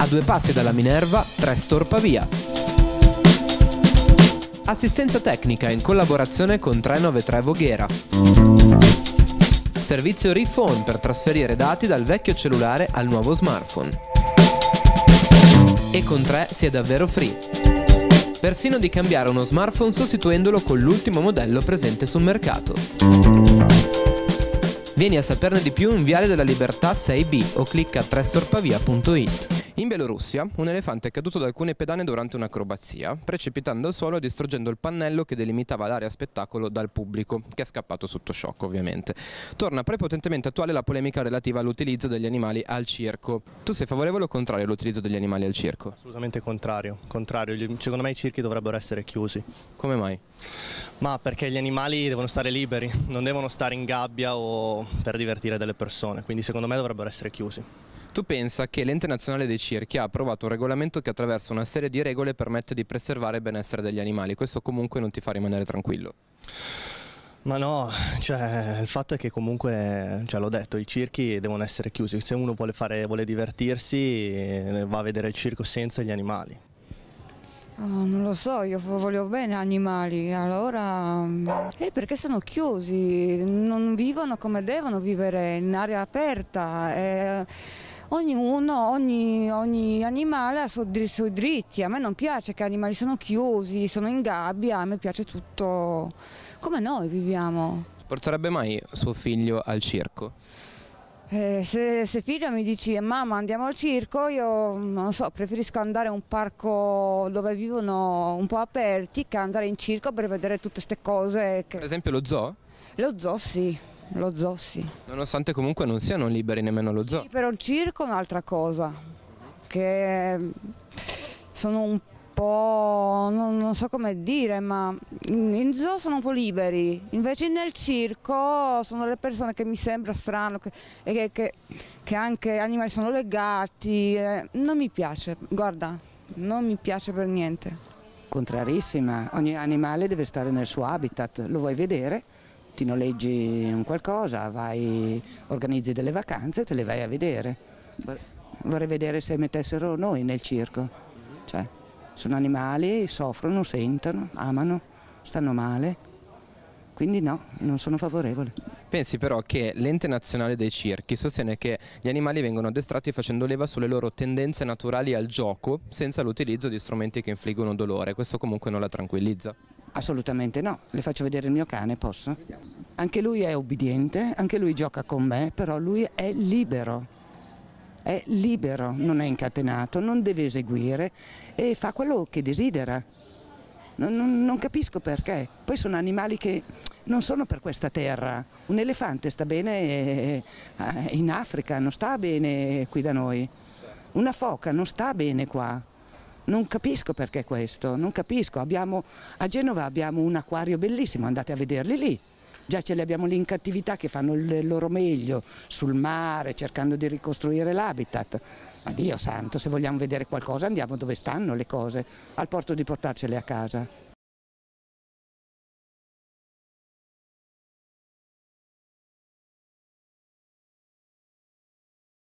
a due passi dalla Minerva, Trestor Pavia. Assistenza tecnica in collaborazione con 393 Voghera. Servizio Refone per trasferire dati dal vecchio cellulare al nuovo smartphone. E con 3 si è davvero free persino di cambiare uno smartphone sostituendolo con l'ultimo modello presente sul mercato. Vieni a saperne di più in Viale della Libertà 6B o clicca trestorpavia.it. In Bielorussia, un elefante è caduto da alcune pedane durante un'acrobazia, precipitando al suolo e distruggendo il pannello che delimitava l'area spettacolo dal pubblico, che è scappato sotto shock ovviamente. Torna prepotentemente attuale la polemica relativa all'utilizzo degli animali al circo. Tu sei favorevole o contrario all'utilizzo degli animali al circo? Assolutamente contrario, contrario. Secondo me i circhi dovrebbero essere chiusi. Come mai? Ma perché gli animali devono stare liberi, non devono stare in gabbia o per divertire delle persone, quindi secondo me dovrebbero essere chiusi. Tu pensa che l'ente nazionale dei circhi ha approvato un regolamento che attraverso una serie di regole permette di preservare il benessere degli animali, questo comunque non ti fa rimanere tranquillo. Ma no, cioè, il fatto è che comunque, cioè, l'ho detto, i circhi devono essere chiusi, se uno vuole, fare, vuole divertirsi eh, va a vedere il circo senza gli animali. Oh, non lo so, io voglio bene animali, allora... Eh, perché sono chiusi, non vivono come devono vivere, in aria aperta. Eh ognuno, ogni, ogni animale ha i suoi diritti, a me non piace che gli animali sono chiusi, sono in gabbia, a me piace tutto come noi viviamo. Porterebbe mai suo figlio al circo? Eh, se, se, figlio mi dici mamma andiamo al circo, io non so, preferisco andare a un parco dove vivono un po' aperti che andare in circo per vedere tutte queste cose. Che... Per esempio lo zoo? Lo zoo sì lo zoo sì. Nonostante comunque non siano liberi nemmeno lo zoo. Sì, però il circo è un'altra cosa, che sono un po', non, non so come dire, ma in zoo sono un po' liberi, invece nel circo sono le persone che mi sembra strano, che, che, che, che anche animali sono legati, eh, non mi piace, guarda, non mi piace per niente. Contrarissima, ogni animale deve stare nel suo habitat, lo vuoi vedere? ti noleggi un qualcosa, vai, organizzi delle vacanze e te le vai a vedere. Vorrei vedere se mettessero noi nel circo. Cioè, sono animali, soffrono, sentono, amano, stanno male. Quindi no, non sono favorevole. Pensi però che l'ente nazionale dei circhi sostiene che gli animali vengono addestrati facendo leva sulle loro tendenze naturali al gioco senza l'utilizzo di strumenti che infliggono dolore. Questo comunque non la tranquillizza. Assolutamente no, le faccio vedere il mio cane, posso? Anche lui è obbediente, anche lui gioca con me, però lui è libero è libero, non è incatenato, non deve eseguire e fa quello che desidera. Non, non, non, capisco perché. Poi sono animali che non sono per questa terra. Un elefante sta bene eh, in Africa, non sta bene qui da noi. Una foca non sta bene qua. Non capisco perché questo, non capisco. Abbiamo, a Genova abbiamo un acquario bellissimo, andate a vederli lì. Già ce li abbiamo lì in cattività che fanno il loro meglio sul mare, cercando di ricostruire l'habitat. Ma Dio santo, se vogliamo vedere qualcosa andiamo dove stanno le cose, al porto di portarcele a casa.